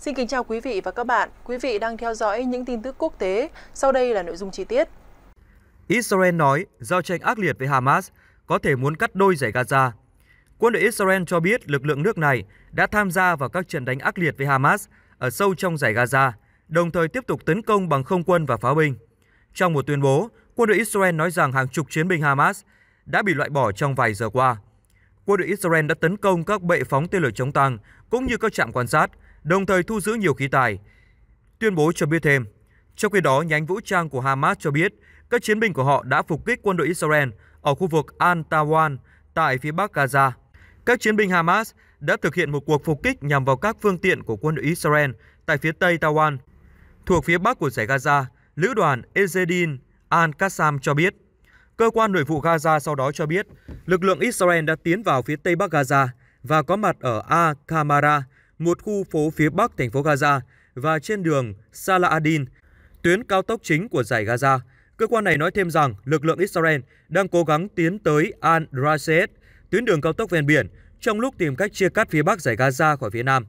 Xin kính chào quý vị và các bạn. Quý vị đang theo dõi những tin tức quốc tế. Sau đây là nội dung chi tiết. Israel nói giao tranh ác liệt với Hamas có thể muốn cắt đôi giải Gaza. Quân đội Israel cho biết lực lượng nước này đã tham gia vào các trận đánh ác liệt với Hamas ở sâu trong giải Gaza, đồng thời tiếp tục tấn công bằng không quân và pháo binh. Trong một tuyên bố, quân đội Israel nói rằng hàng chục chiến binh Hamas đã bị loại bỏ trong vài giờ qua. Quân đội Israel đã tấn công các bệ phóng tên lửa chống tăng cũng như các trạm quan sát – đồng thời thu giữ nhiều khí tài. Tuyên bố cho biết thêm, trong khi đó nhánh vũ trang của Hamas cho biết các chiến binh của họ đã phục kích quân đội Israel ở khu vực Al-Tawan tại phía bắc Gaza. Các chiến binh Hamas đã thực hiện một cuộc phục kích nhằm vào các phương tiện của quân đội Israel tại phía tây Tawan. Thuộc phía bắc của giải Gaza, Lữ đoàn Ezedin Al-Qassam cho biết, cơ quan nội vụ Gaza sau đó cho biết lực lượng Israel đã tiến vào phía tây bắc Gaza và có mặt ở al một khu phố phía bắc thành phố Gaza và trên đường Salah Adin, tuyến cao tốc chính của giải Gaza. Cơ quan này nói thêm rằng lực lượng Israel đang cố gắng tiến tới al Rasayed, tuyến đường cao tốc ven biển, trong lúc tìm cách chia cắt phía bắc giải Gaza khỏi phía nam.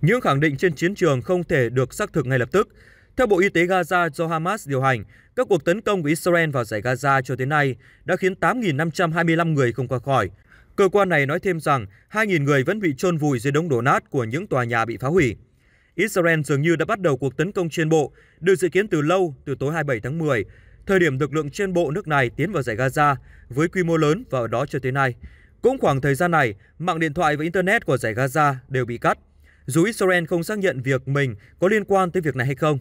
Những khẳng định trên chiến trường không thể được xác thực ngay lập tức. Theo Bộ Y tế Gaza do Hamas điều hành, các cuộc tấn công của Israel vào giải Gaza cho đến nay đã khiến 8.525 người không qua khỏi. Cơ quan này nói thêm rằng 2.000 người vẫn bị chôn vùi dưới đống đổ nát của những tòa nhà bị phá hủy. Israel dường như đã bắt đầu cuộc tấn công trên bộ, được dự kiến từ lâu, từ tối 27 tháng 10, thời điểm lực lượng trên bộ nước này tiến vào giải Gaza với quy mô lớn và ở đó cho tới nay. Cũng khoảng thời gian này, mạng điện thoại và Internet của giải Gaza đều bị cắt, dù Israel không xác nhận việc mình có liên quan tới việc này hay không.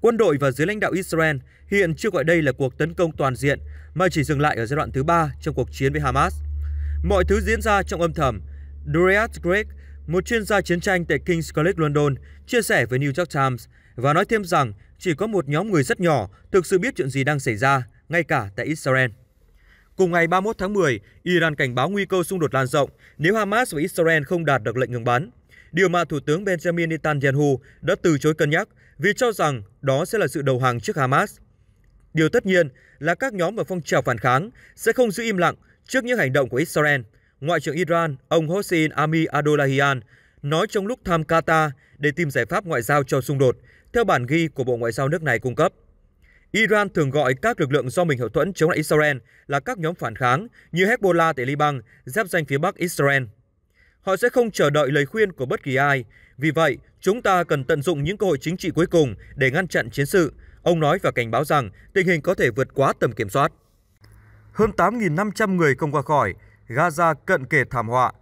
Quân đội và dưới lãnh đạo Israel hiện chưa gọi đây là cuộc tấn công toàn diện, mà chỉ dừng lại ở giai đoạn thứ ba trong cuộc chiến với Hamas Mọi thứ diễn ra trong âm thầm. Dorian Gregg, một chuyên gia chiến tranh tại King's College London, chia sẻ với New York Times và nói thêm rằng chỉ có một nhóm người rất nhỏ thực sự biết chuyện gì đang xảy ra, ngay cả tại Israel. Cùng ngày 31 tháng 10, Iran cảnh báo nguy cơ xung đột lan rộng nếu Hamas và Israel không đạt được lệnh ngừng bắn. Điều mà Thủ tướng Benjamin Netanyahu đã từ chối cân nhắc vì cho rằng đó sẽ là sự đầu hàng trước Hamas. Điều tất nhiên là các nhóm và phong trào phản kháng sẽ không giữ im lặng Trước những hành động của Israel, Ngoại trưởng Iran, ông Hossein Ami Abdullahian, nói trong lúc thăm Qatar để tìm giải pháp ngoại giao cho xung đột, theo bản ghi của Bộ Ngoại giao nước này cung cấp. Iran thường gọi các lực lượng do mình hậu thuẫn chống lại Israel là các nhóm phản kháng như Hezbollah tại Liban, giáp danh phía Bắc Israel. Họ sẽ không chờ đợi lời khuyên của bất kỳ ai. Vì vậy, chúng ta cần tận dụng những cơ hội chính trị cuối cùng để ngăn chặn chiến sự. Ông nói và cảnh báo rằng tình hình có thể vượt quá tầm kiểm soát hơn 8.500 người không qua khỏi, Gaza cận kề thảm họa.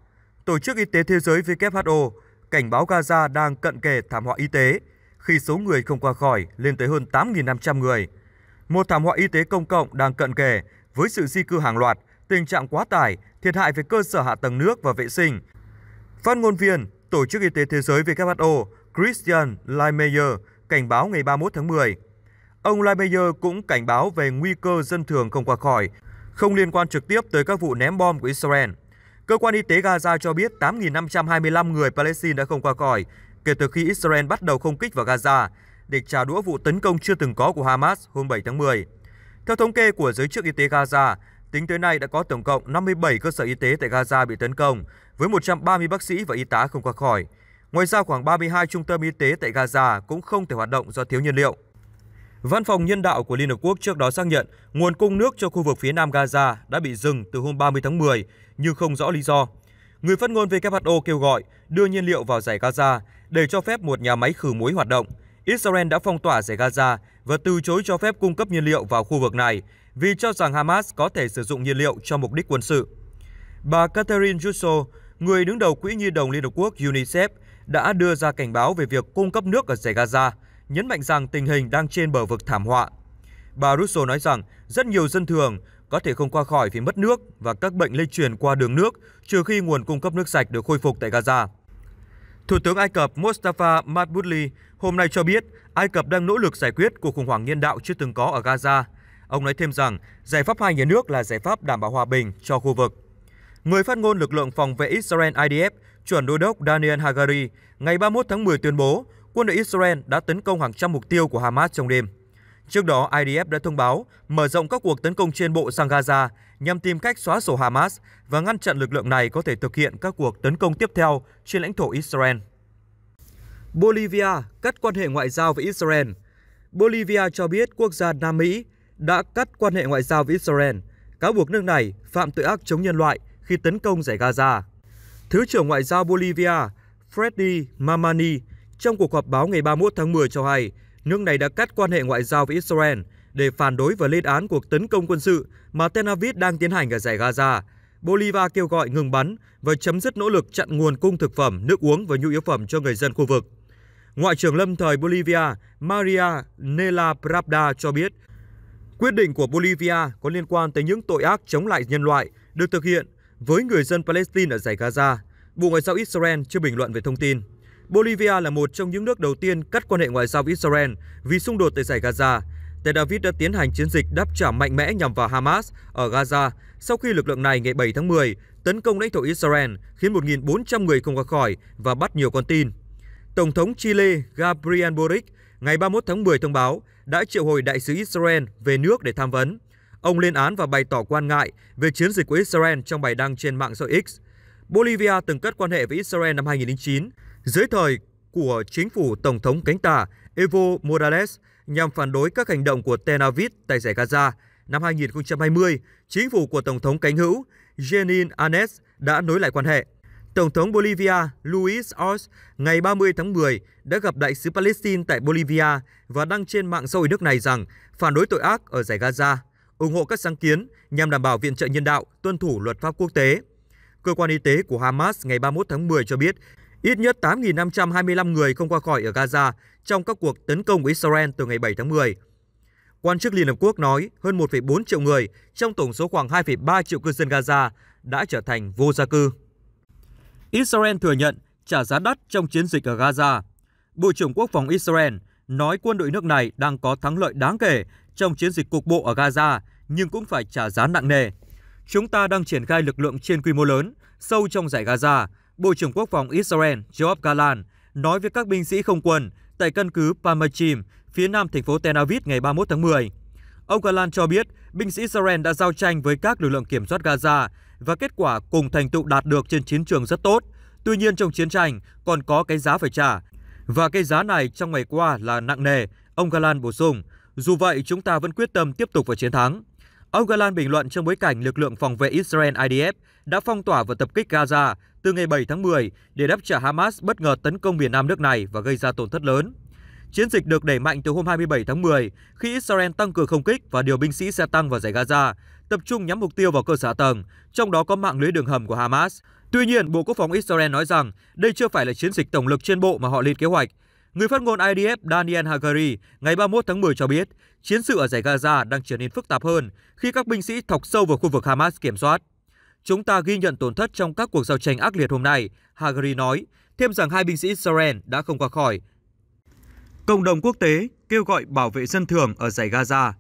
Tổ chức Y tế Thế giới WHO cảnh báo Gaza đang cận kề thảm họa y tế khi số người không qua khỏi lên tới hơn 8.500 người. Một thảm họa y tế công cộng đang cận kề với sự di cư hàng loạt, tình trạng quá tải, thiệt hại về cơ sở hạ tầng nước và vệ sinh. Phát ngôn viên Tổ chức Y tế Thế giới WHO Christian Laimeyer cảnh báo ngày 31 tháng 10. Ông Laimeyer cũng cảnh báo về nguy cơ dân thường không qua khỏi không liên quan trực tiếp tới các vụ ném bom của Israel. Cơ quan y tế Gaza cho biết 8.525 người Palestine đã không qua khỏi kể từ khi Israel bắt đầu không kích vào Gaza để trả đũa vụ tấn công chưa từng có của Hamas hôm 7 tháng 10. Theo thống kê của giới chức y tế Gaza, tính tới nay đã có tổng cộng 57 cơ sở y tế tại Gaza bị tấn công, với 130 bác sĩ và y tá không qua khỏi. Ngoài ra, khoảng 32 trung tâm y tế tại Gaza cũng không thể hoạt động do thiếu nhiên liệu. Văn phòng nhân đạo của Liên Hợp Quốc trước đó xác nhận nguồn cung nước cho khu vực phía nam Gaza đã bị dừng từ hôm 30 tháng 10, nhưng không rõ lý do. Người phát ngôn WHO kêu gọi đưa nhiên liệu vào giải Gaza để cho phép một nhà máy khử muối hoạt động. Israel đã phong tỏa giải Gaza và từ chối cho phép cung cấp nhiên liệu vào khu vực này vì cho rằng Hamas có thể sử dụng nhiên liệu cho mục đích quân sự. Bà Catherine Jusso, người đứng đầu Quỹ Nhi đồng Liên Hợp Quốc UNICEF, đã đưa ra cảnh báo về việc cung cấp nước ở giải Gaza – nhấn mạnh rằng tình hình đang trên bờ vực thảm họa. Bà Russo nói rằng rất nhiều dân thường có thể không qua khỏi vì mất nước và các bệnh lây truyền qua đường nước trừ khi nguồn cung cấp nước sạch được khôi phục tại Gaza. Thủ tướng Ai Cập Mustafa Madbouli hôm nay cho biết Ai Cập đang nỗ lực giải quyết cuộc khủng hoảng nhân đạo chưa từng có ở Gaza. Ông nói thêm rằng giải pháp hai nhà nước là giải pháp đảm bảo hòa bình cho khu vực. Người phát ngôn lực lượng phòng vệ Israel IDF, chuẩn đô đốc Daniel Hagari, ngày 31 tháng 10 tuyên bố quân đội Israel đã tấn công hàng trăm mục tiêu của Hamas trong đêm. Trước đó, IDF đã thông báo mở rộng các cuộc tấn công trên bộ sang Gaza nhằm tìm cách xóa sổ Hamas và ngăn chặn lực lượng này có thể thực hiện các cuộc tấn công tiếp theo trên lãnh thổ Israel. Bolivia cắt quan hệ ngoại giao với Israel Bolivia cho biết quốc gia Nam Mỹ đã cắt quan hệ ngoại giao với Israel, cáo buộc nước này phạm tội ác chống nhân loại khi tấn công giải Gaza. Thứ trưởng Ngoại giao Bolivia Freddy Mamani trong cuộc họp báo ngày 31 tháng 10 cho hay, nước này đã cắt quan hệ ngoại giao với Israel để phản đối và lên án cuộc tấn công quân sự mà Tel Aviv đang tiến hành ở giải Gaza. Bolivar kêu gọi ngừng bắn và chấm dứt nỗ lực chặn nguồn cung thực phẩm, nước uống và nhu yếu phẩm cho người dân khu vực. Ngoại trưởng lâm thời Bolivia Maria Nela Pravda cho biết, quyết định của Bolivia có liên quan tới những tội ác chống lại nhân loại được thực hiện với người dân Palestine ở giải Gaza. Bộ Ngoại giao Israel chưa bình luận về thông tin. Bolivia là một trong những nước đầu tiên cắt quan hệ ngoại giao với Israel vì xung đột tại giải Gaza. Tel Aviv đã tiến hành chiến dịch đáp trả mạnh mẽ nhằm vào Hamas ở Gaza sau khi lực lượng này ngày 7 tháng 10 tấn công lãnh thổ Israel, khiến 1.400 người không qua khỏi và bắt nhiều con tin. Tổng thống Chile Gabriel Boric ngày 31 tháng 10 thông báo đã triệu hồi đại sứ Israel về nước để tham vấn. Ông lên án và bày tỏ quan ngại về chiến dịch của Israel trong bài đăng trên mạng xã X. Bolivia từng cắt quan hệ với Israel năm 2009 dưới thời của chính phủ Tổng thống cánh tả Evo Morales nhằm phản đối các hành động của Tel Aviv tại giải Gaza, năm 2020, chính phủ của Tổng thống cánh hữu Jeanine Anes đã nối lại quan hệ. Tổng thống Bolivia Luis Arce ngày 30 tháng 10 đã gặp đại sứ Palestine tại Bolivia và đăng trên mạng xã hội nước này rằng phản đối tội ác ở giải Gaza, ủng hộ các sáng kiến nhằm đảm bảo viện trợ nhân đạo tuân thủ luật pháp quốc tế. Cơ quan y tế của Hamas ngày 31 tháng 10 cho biết Ít nhất 8.525 người không qua khỏi ở Gaza trong các cuộc tấn công của Israel từ ngày 7 tháng 10. Quan chức Liên Hợp Quốc nói hơn 1,4 triệu người trong tổng số khoảng 2,3 triệu cư dân Gaza đã trở thành vô gia cư. Israel thừa nhận trả giá đắt trong chiến dịch ở Gaza. Bộ trưởng Quốc phòng Israel nói quân đội nước này đang có thắng lợi đáng kể trong chiến dịch cục bộ ở Gaza, nhưng cũng phải trả giá nặng nề. Chúng ta đang triển khai lực lượng trên quy mô lớn, sâu trong giải Gaza, Bộ trưởng Quốc phòng Israel Joab Galan nói với các binh sĩ không quân tại căn cứ Pamachim, phía nam thành phố Tel Aviv ngày 31 tháng 10. Ông Galan cho biết binh sĩ Israel đã giao tranh với các lực lượng kiểm soát Gaza và kết quả cùng thành tựu đạt được trên chiến trường rất tốt. Tuy nhiên trong chiến tranh còn có cái giá phải trả. Và cái giá này trong ngày qua là nặng nề, ông Galan bổ sung. Dù vậy, chúng ta vẫn quyết tâm tiếp tục vào chiến thắng. Ông Galan bình luận trong bối cảnh lực lượng phòng vệ Israel IDF đã phong tỏa và tập kích Gaza từ ngày 7 tháng 10 để đáp trả Hamas bất ngờ tấn công miền Nam nước này và gây ra tổn thất lớn. Chiến dịch được đẩy mạnh từ hôm 27 tháng 10 khi Israel tăng cường không kích và điều binh sĩ xe tăng vào giải Gaza, tập trung nhắm mục tiêu vào cơ sở tầng, trong đó có mạng lưới đường hầm của Hamas. Tuy nhiên, Bộ Quốc phòng Israel nói rằng đây chưa phải là chiến dịch tổng lực trên bộ mà họ lên kế hoạch, Người phát ngôn IDF Daniel Hagari ngày 31 tháng 10 cho biết, chiến sự ở giải Gaza đang trở nên phức tạp hơn khi các binh sĩ thọc sâu vào khu vực Hamas kiểm soát. Chúng ta ghi nhận tổn thất trong các cuộc giao tranh ác liệt hôm nay, Hagari nói, thêm rằng hai binh sĩ Israel đã không qua khỏi. Cộng đồng quốc tế kêu gọi bảo vệ dân thường ở giải Gaza.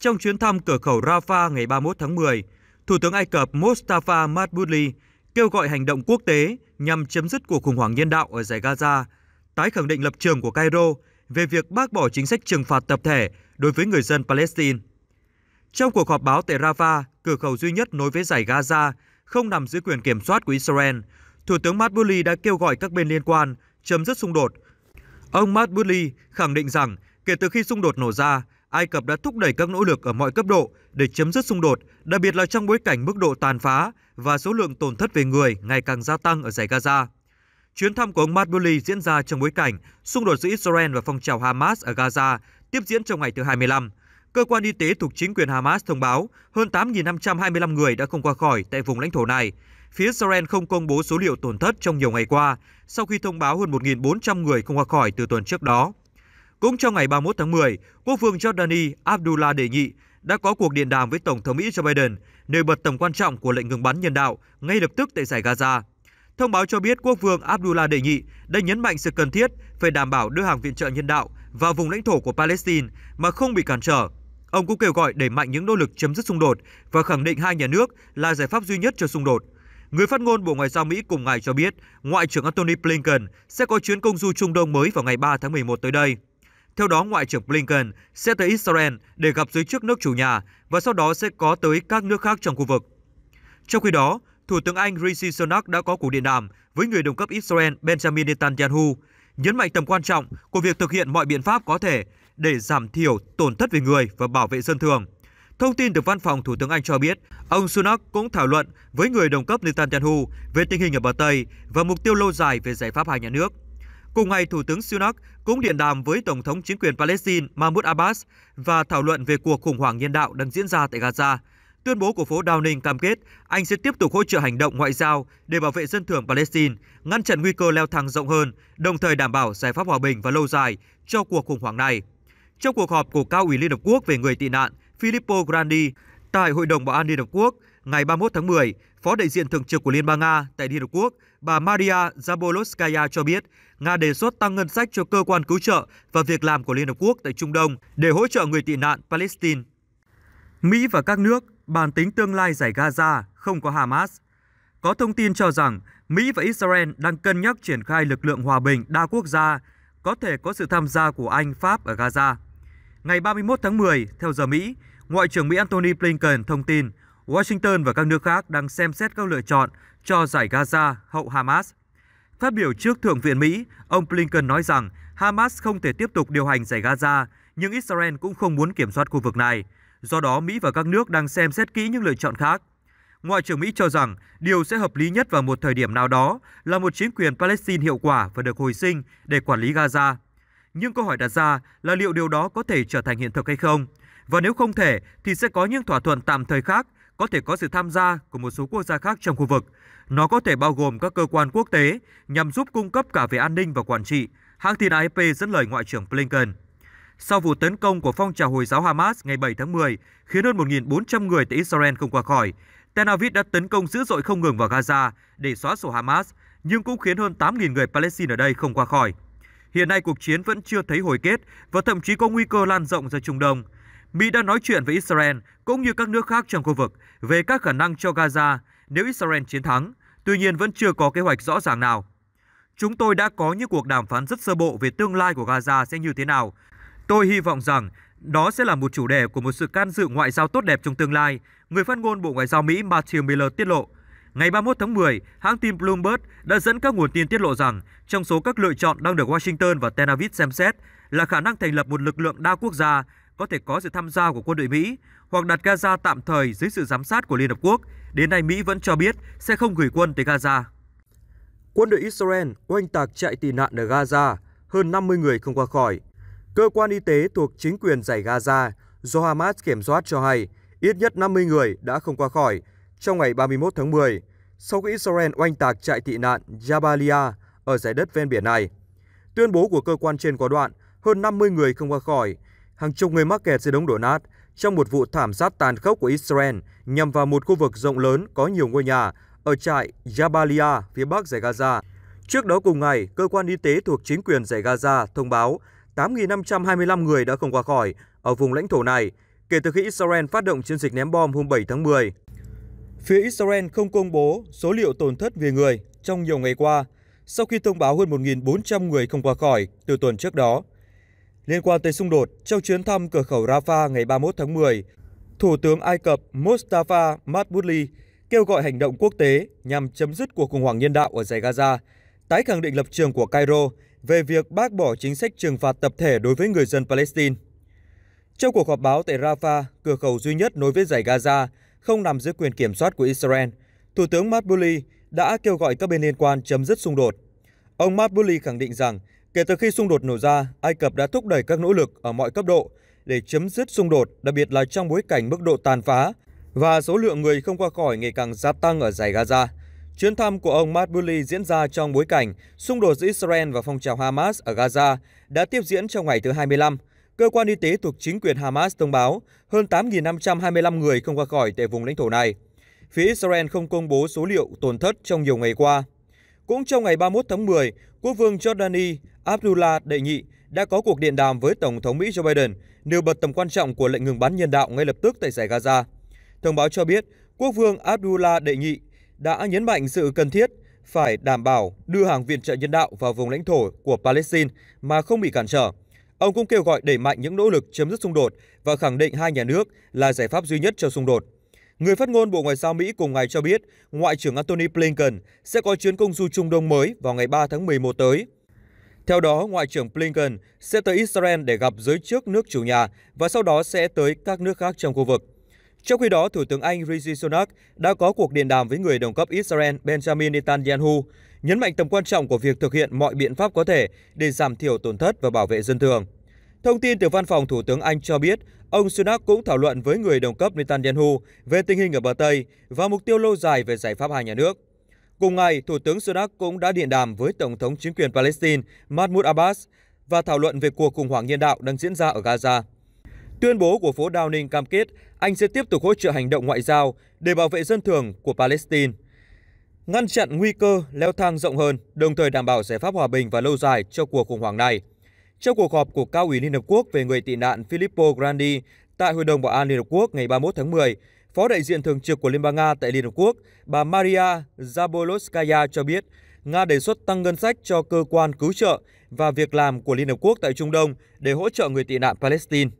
Trong chuyến thăm cửa khẩu Rafah ngày 31 tháng 10, Thủ tướng Ai Cập Mustafa Madbouli kêu gọi hành động quốc tế nhằm chấm dứt cuộc khủng hoảng nhân đạo ở giải Gaza – tái khẳng định lập trường của Cairo về việc bác bỏ chính sách trừng phạt tập thể đối với người dân Palestine. Trong cuộc họp báo tại Rafah, cửa khẩu duy nhất nối với giải Gaza không nằm dưới quyền kiểm soát của Israel, Thủ tướng Matt Burley đã kêu gọi các bên liên quan chấm dứt xung đột. Ông Matt Burley khẳng định rằng kể từ khi xung đột nổ ra, Ai Cập đã thúc đẩy các nỗ lực ở mọi cấp độ để chấm dứt xung đột, đặc biệt là trong bối cảnh mức độ tàn phá và số lượng tổn thất về người ngày càng gia tăng ở giải Gaza. Chuyến thăm của ông Madbouly diễn ra trong bối cảnh xung đột giữa Israel và phong trào Hamas ở Gaza tiếp diễn trong ngày thứ 25. Cơ quan y tế thuộc chính quyền Hamas thông báo hơn 8.525 người đã không qua khỏi tại vùng lãnh thổ này. Phía Israel không công bố số liệu tổn thất trong nhiều ngày qua, sau khi thông báo hơn 1.400 người không qua khỏi từ tuần trước đó. Cũng trong ngày 31 tháng 10, Quốc vương Jordani Abdullah đề nghị đã có cuộc điện đàm với Tổng thống Mỹ Joe Biden, nêu bật tầm quan trọng của lệnh ngừng bắn nhân đạo ngay lập tức tại giải Gaza. Thông báo cho biết quốc vương Abdullah đề nghị đã nhấn mạnh sự cần thiết phải đảm bảo đưa hàng viện trợ nhân đạo vào vùng lãnh thổ của Palestine mà không bị cản trở. Ông cũng kêu gọi đẩy mạnh những nỗ lực chấm dứt xung đột và khẳng định hai nhà nước là giải pháp duy nhất cho xung đột. Người phát ngôn Bộ Ngoại giao Mỹ cùng ngày cho biết Ngoại trưởng Antony Blinken sẽ có chuyến công du Trung Đông mới vào ngày 3 tháng 11 tới đây. Theo đó, Ngoại trưởng Blinken sẽ tới Israel để gặp giới chức nước chủ nhà và sau đó sẽ có tới các nước khác trong khu vực. Trong khi đó, Thủ tướng Anh Rishi Sunak đã có cuộc điện đàm với người đồng cấp Israel Benjamin Netanyahu, nhấn mạnh tầm quan trọng của việc thực hiện mọi biện pháp có thể để giảm thiểu tổn thất về người và bảo vệ dân thường. Thông tin từ văn phòng Thủ tướng Anh cho biết, ông Sunak cũng thảo luận với người đồng cấp Netanyahu về tình hình ở bờ Tây và mục tiêu lâu dài về giải pháp hai nhà nước. Cùng ngày, Thủ tướng Sunak cũng điện đàm với Tổng thống chính quyền Palestine Mahmoud Abbas và thảo luận về cuộc khủng hoảng nhân đạo đang diễn ra tại Gaza Tuyên bố của phố Downing cam kết Anh sẽ tiếp tục hỗ trợ hành động ngoại giao để bảo vệ dân thường Palestine, ngăn chặn nguy cơ leo thang rộng hơn, đồng thời đảm bảo giải pháp hòa bình và lâu dài cho cuộc khủng hoảng này. Trong cuộc họp của cao ủy Liên Hợp Quốc về người tị nạn Filippo Grandi tại Hội đồng Bảo an Liên Hợp Quốc ngày 31 tháng 10, Phó đại diện thường trực của Liên bang Nga tại Liên Hợp Quốc, bà Maria Zabolskaya cho biết, Nga đề xuất tăng ngân sách cho cơ quan cứu trợ và việc làm của Liên Hợp Quốc tại Trung Đông để hỗ trợ người tị nạn Palestine. Mỹ và các nước bàn tính tương lai giải Gaza không có Hamas. Có thông tin cho rằng Mỹ và Israel đang cân nhắc triển khai lực lượng hòa bình đa quốc gia, có thể có sự tham gia của Anh, Pháp ở Gaza. Ngày 31 tháng 10, theo giờ Mỹ, Ngoại trưởng Mỹ Antony Blinken thông tin Washington và các nước khác đang xem xét các lựa chọn cho giải Gaza hậu Hamas. Phát biểu trước Thượng viện Mỹ, ông Blinken nói rằng Hamas không thể tiếp tục điều hành giải Gaza, nhưng Israel cũng không muốn kiểm soát khu vực này. Do đó, Mỹ và các nước đang xem xét kỹ những lựa chọn khác. Ngoại trưởng Mỹ cho rằng điều sẽ hợp lý nhất vào một thời điểm nào đó là một chính quyền Palestine hiệu quả và được hồi sinh để quản lý Gaza. Nhưng câu hỏi đặt ra là liệu điều đó có thể trở thành hiện thực hay không? Và nếu không thể thì sẽ có những thỏa thuận tạm thời khác có thể có sự tham gia của một số quốc gia khác trong khu vực. Nó có thể bao gồm các cơ quan quốc tế nhằm giúp cung cấp cả về an ninh và quản trị, hãng tin AFP dẫn lời Ngoại trưởng Blinken sau vụ tấn công của phong trào Hồi giáo Hamas ngày 7 tháng 10, khiến hơn 1.400 người tại Israel không qua khỏi. Tel Aviv đã tấn công dữ dội không ngừng vào Gaza để xóa sổ Hamas, nhưng cũng khiến hơn 8.000 người Palestine ở đây không qua khỏi. Hiện nay cuộc chiến vẫn chưa thấy hồi kết và thậm chí có nguy cơ lan rộng ra Trung Đông. Mỹ đã nói chuyện với Israel cũng như các nước khác trong khu vực về các khả năng cho Gaza nếu Israel chiến thắng, tuy nhiên vẫn chưa có kế hoạch rõ ràng nào. Chúng tôi đã có những cuộc đàm phán rất sơ bộ về tương lai của Gaza sẽ như thế nào Tôi hy vọng rằng đó sẽ là một chủ đề của một sự can dự ngoại giao tốt đẹp trong tương lai, người phát ngôn Bộ Ngoại giao Mỹ Matthew Miller tiết lộ. Ngày 31 tháng 10, hãng tin Bloomberg đã dẫn các nguồn tin tiết lộ rằng trong số các lựa chọn đang được Washington và Tel Aviv xem xét là khả năng thành lập một lực lượng đa quốc gia có thể có sự tham gia của quân đội Mỹ hoặc đặt Gaza tạm thời dưới sự giám sát của Liên Hợp Quốc. Đến nay Mỹ vẫn cho biết sẽ không gửi quân tới Gaza. Quân đội Israel oanh tạc chạy tị nạn ở Gaza, hơn 50 người không qua khỏi, Cơ quan y tế thuộc chính quyền giải Gaza do Hamas kiểm soát cho hay ít nhất 50 người đã không qua khỏi trong ngày 31 tháng 10 sau khi Israel oanh tạc trại tị nạn Jabalia ở giải đất ven biển này. Tuyên bố của cơ quan trên có đoạn hơn 50 người không qua khỏi, hàng chục người mắc kẹt dưới đống đổ nát trong một vụ thảm sát tàn khốc của Israel nhằm vào một khu vực rộng lớn có nhiều ngôi nhà ở trại Jabalia phía bắc giải Gaza. Trước đó cùng ngày, cơ quan y tế thuộc chính quyền giải Gaza thông báo 8.525 người đã không qua khỏi ở vùng lãnh thổ này kể từ khi Israel phát động chiến dịch ném bom hôm 7 tháng 10. Phía Israel không công bố số liệu tổn thất về người trong nhiều ngày qua sau khi thông báo hơn 1.400 người không qua khỏi từ tuần trước đó. Liên quan tới xung đột, trong chuyến thăm cửa khẩu Rafah ngày 31 tháng 10, Thủ tướng Ai Cập Mustafa Madbouli kêu gọi hành động quốc tế nhằm chấm dứt cuộc khủng hoảng nhân đạo ở giải Gaza, tái khẳng định lập trường của Cairo về việc bác bỏ chính sách trừng phạt tập thể đối với người dân Palestine. Trong cuộc họp báo tại Rafah, cửa khẩu duy nhất nối với giải Gaza, không nằm dưới quyền kiểm soát của Israel, Thủ tướng Matbuli đã kêu gọi các bên liên quan chấm dứt xung đột. Ông Matbuli khẳng định rằng, kể từ khi xung đột nổ ra, Ai Cập đã thúc đẩy các nỗ lực ở mọi cấp độ để chấm dứt xung đột, đặc biệt là trong bối cảnh mức độ tàn phá và số lượng người không qua khỏi ngày càng gia tăng ở giải Gaza. Chuyến thăm của ông Madbouly diễn ra trong bối cảnh xung đột giữa Israel và phong trào Hamas ở Gaza đã tiếp diễn trong ngày thứ 25. Cơ quan y tế thuộc chính quyền Hamas thông báo hơn 8.525 người không qua khỏi tại vùng lãnh thổ này. Phía Israel không công bố số liệu tổn thất trong nhiều ngày qua. Cũng trong ngày 31 tháng 10, Quốc vương Jordani Abdullah đệ nhị đã có cuộc điện đàm với Tổng thống Mỹ Joe Biden, nêu bật tầm quan trọng của lệnh ngừng bắn nhân đạo ngay lập tức tại giải Gaza. Thông báo cho biết, Quốc vương Abdullah đệ nhị đã nhấn mạnh sự cần thiết phải đảm bảo đưa hàng viện trợ nhân đạo vào vùng lãnh thổ của Palestine mà không bị cản trở. Ông cũng kêu gọi đẩy mạnh những nỗ lực chấm dứt xung đột và khẳng định hai nhà nước là giải pháp duy nhất cho xung đột. Người phát ngôn Bộ Ngoại giao Mỹ cùng ngày cho biết, Ngoại trưởng Antony Blinken sẽ có chuyến công du Trung Đông mới vào ngày 3 tháng 11 tới. Theo đó, Ngoại trưởng Blinken sẽ tới Israel để gặp giới chức nước chủ nhà và sau đó sẽ tới các nước khác trong khu vực. Trong khi đó, Thủ tướng Anh Rishi Sunak đã có cuộc điện đàm với người đồng cấp Israel Benjamin Netanyahu, nhấn mạnh tầm quan trọng của việc thực hiện mọi biện pháp có thể để giảm thiểu tổn thất và bảo vệ dân thường. Thông tin từ văn phòng Thủ tướng Anh cho biết, ông Sunak cũng thảo luận với người đồng cấp Netanyahu về tình hình ở bờ Tây và mục tiêu lâu dài về giải pháp hai nhà nước. Cùng ngày, Thủ tướng Sunak cũng đã điện đàm với Tổng thống chính quyền Palestine Mahmoud Abbas và thảo luận về cuộc khủng hoảng nhân đạo đang diễn ra ở Gaza. Tuyên bố của phố Downing cam kết Anh sẽ tiếp tục hỗ trợ hành động ngoại giao để bảo vệ dân thường của Palestine, ngăn chặn nguy cơ leo thang rộng hơn, đồng thời đảm bảo giải pháp hòa bình và lâu dài cho cuộc khủng hoảng này. Trong cuộc họp của Cao ủy Liên Hợp Quốc về người tị nạn Filippo Grandi tại Hội đồng Bảo an Liên Hợp Quốc ngày 31 tháng 10, Phó đại diện thường trực của Liên bang Nga tại Liên Hợp Quốc, bà Maria Zabolskaya cho biết, Nga đề xuất tăng ngân sách cho cơ quan cứu trợ và việc làm của Liên Hợp Quốc tại Trung Đông để hỗ trợ người tị nạn Palestine.